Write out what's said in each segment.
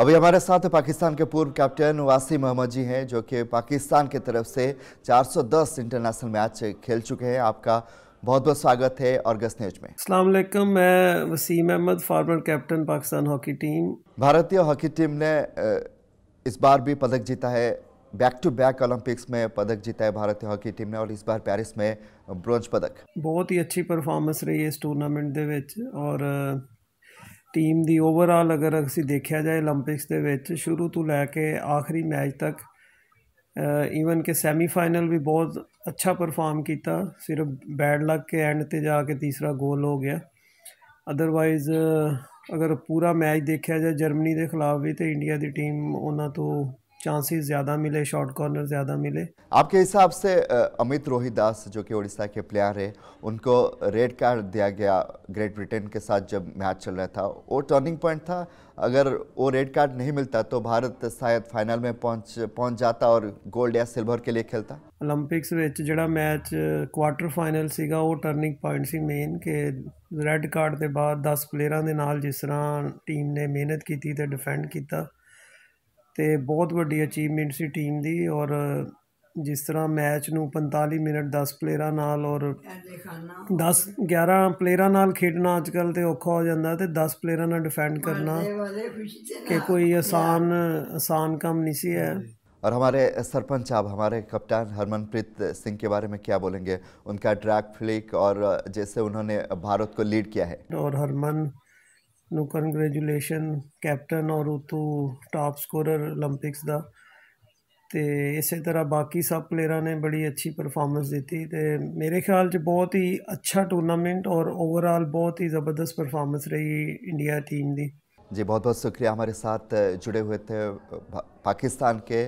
अभी हमारे साथ पाकिस्तान के पूर्व कैप्टन वासी मोहम्मद जी हैं जो कि पाकिस्तान की तरफ से 410 इंटरनेशनल मैच खेल चुके हैं आपका बहुत बहुत स्वागत है और गस्त न्यूज में वालेकुम मैं Wasim Ahmad former captain Pakistan hockey team भारतीय हॉकी टीम ने इस बार भी पदक जीता है बैक टू बैक ओलंपिक्स में पदक जीता है भारतीय हॉकी टीम ने और इस बार पेरिस में ब्रॉन्ज पदक बहुत ही अच्छी परफॉर्मेंस रही है इस टूर्नामेंट के और ਟੀਮ ਦੀ ਓਵਰਆਲ ਅਗਰ ਅਸੀਂ ਦੇਖਿਆ ਜਾਏ 올림픽ਸ ਦੇ ਵਿੱਚ ਸ਼ੁਰੂ ਤੋਂ ਲੈ ਕੇ ਆਖਰੀ ਮੈਚ ਤੱਕ ਈਵਨ ਕਿ ਸੈਮੀਫਾਈਨਲ ਵੀ ਬਹੁਤ ਅੱਛਾ ਪਰਫਾਰਮ ਕੀਤਾ ਸਿਰਫ ਬੈਡ ਲੱਕ ਕੇ ਐਂਡ ਤੇ ਜਾ ਕੇ ਤੀਸਰਾ ਗੋਲ ਹੋ ਗਿਆ ਅਦਰਵਾਈਜ਼ ਅਗਰ ਪੂਰਾ ਮੈਚ ਦੇਖਿਆ ਜਾਏ ਜਰਮਨੀ ਦੇ ਖਿਲਾਫ ਵੀ ਤੇ ਇੰਡੀਆ ਦੀ ਟੀਮ ਉਹਨਾਂ ਤੋਂ चांसेस ज़्यादा मिले शॉर्ट कॉर्नर ज़्यादा मिले आपके हिसाब से अमित रोहित दास जो कि उड़ीसा के प्लेयर है उनको रेड कार्ड दिया गया ग्रेट ब्रिटेन के साथ जब मैच चल रहा था वो टर्निंग पॉइंट था अगर वो रेड कार्ड नहीं मिलता तो भारत शायद फाइनल में पहुंच पहुंच जाता और गोल्ड या सिल्वर के लिए खेलता ओलंपिक्स में ਜਿਹੜਾ मैच क्वार्टर फाइनल ਸੀਗਾ वो टर्निंग पॉइंट ਸੀ मेन के रेड कार्ड के बाद दस प्लेयर के नाल जिस तरह टीम ने मेहनत की डिफेंड किया तो बहुत वो अचीवमेंट सी टीम की और जिस तरह मैच में पंताली मिनट दस प्लेयर नाल और दस ग्यारह प्लेयर खेडना अजक तो औखा हो जाता तो दस प्लेयर डिफेंड करना कि कोई आसान आसान काम नहीं सी है और हमारे सरपंच आप हमारे कप्तान हरमनप्रीत सिंह के बारे में क्या बोलेंगे उनका ट्रैक फ्लिक और जैसे उन्होंने भारत को लीड किया है और हरमन नो ਕੰਗ੍ਰੈਚੁਲੇਸ਼ਨ ਕੈਪਟਨ ਔਰ ਉਤੂ ਟਾਪ ਸਕੋਰਰ 올림픽ਸ ਦਾ ਤੇ ਇਸੇ ਤਰ੍ਹਾਂ ਬਾਕੀ ਸਭ ਪਲੇਅਰਾਂ ਨੇ ਬੜੀ ਅੱਛੀ ਪਰਫਾਰਮੈਂਸ ਦਿੱਤੀ ਤੇ ਮੇਰੇ ਖਿਆਲ 'ਚ ਬਹੁਤ ਹੀ ਅੱਛਾ ਟੂਰਨਾਮੈਂਟ ਔਰ ਓਵਰਆਲ ਬਹੁਤ ਹੀ ਜ਼ਬਰਦਸਤ ਪਰਫਾਰਮੈਂਸ ਰਹੀ इंडिया टीम ਦੀ जी बहुत बहुत शुक्रिया हमारे साथ जुड़े हुए थे पाकिस्तान के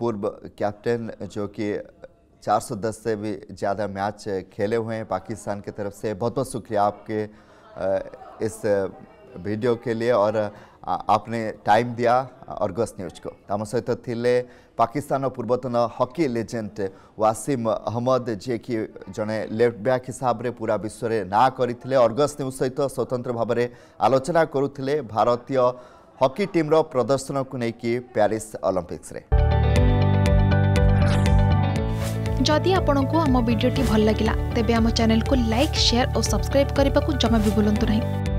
पूर्व कैप्टन जो कि 410 से भी ज़्यादा मैच खेले हुए हैं पाकिस्तान की तरफ से बहुत बहुत शुक्रिया आपके इस ভিডিও কে লিয়ে অর আপনে টাইম দিয়া অর্গাস নিউজ কো আম সৈত থিলে পাকিস্তানৰ পূৰ্বতন হকি লেজেন্ড ওয়াসিম আহমেদ जे की জনে লেফট ব্যাক হিসাবৰে पुरा বিশ্বৰে না কৰি থিলে অর্গাস নিউজ সৈত स्वतन्त्रভাৱৰে আলোচনা কৰুতলে ভাৰতীয় হকি টিমৰ প্ৰদৰ্শনক নেকি প্যারিস অলিম্পিক্সৰে যদি আপোনাক আমা ভিডিওটি ভাল লাগিলা তেবে আমা চানেলক লাইক শেয়ার অ সাবস্ক্রাইব কৰিবাকু জমাবি বুলন্ত নহয়